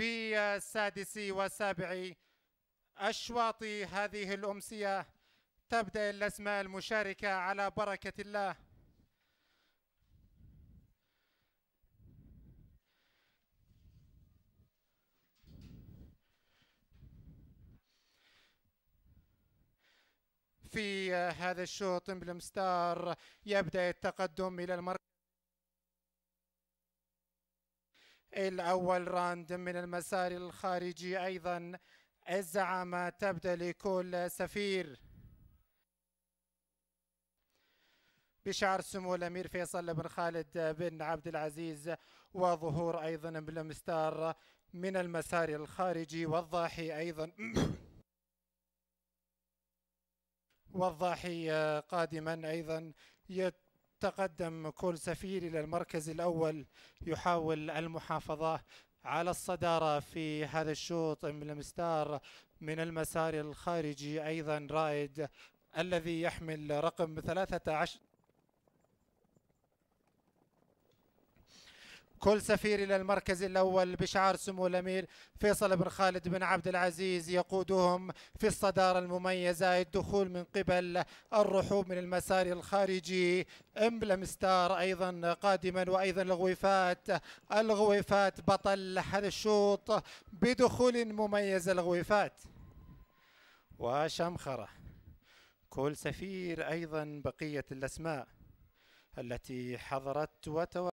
في السادس والسابع أشواط هذه الأمسية تبدأ الأسماء المشاركة على بركة الله في هذا الشوط بالمستار يبدأ التقدم إلى المركز الأول راند من المسار الخارجي أيضا الزعامة تبدأ لكل سفير بشعر سمو الامير فيصل بن خالد بن عبد العزيز وظهور ايضا بالمستار من المسار الخارجي والضاحي ايضا والضاحي قادما ايضا تقدم كل سفير إلى المركز الأول يحاول المحافظة على الصدارة في هذا الشوط المستار من المسار الخارجي أيضا رائد الذي يحمل رقم 13 كل سفير إلى المركز الأول بشعار سمو الأمير فيصل بن خالد بن عبد العزيز يقودهم في الصدارة المميزة الدخول من قبل الرحوب من المسار الخارجي امبلم ستار أيضا قادما وأيضا الغويفات الغويفات بطل هذا الشوط بدخول مميز الغويفات وشمخرة كل سفير أيضا بقية الأسماء التي حضرت وتوا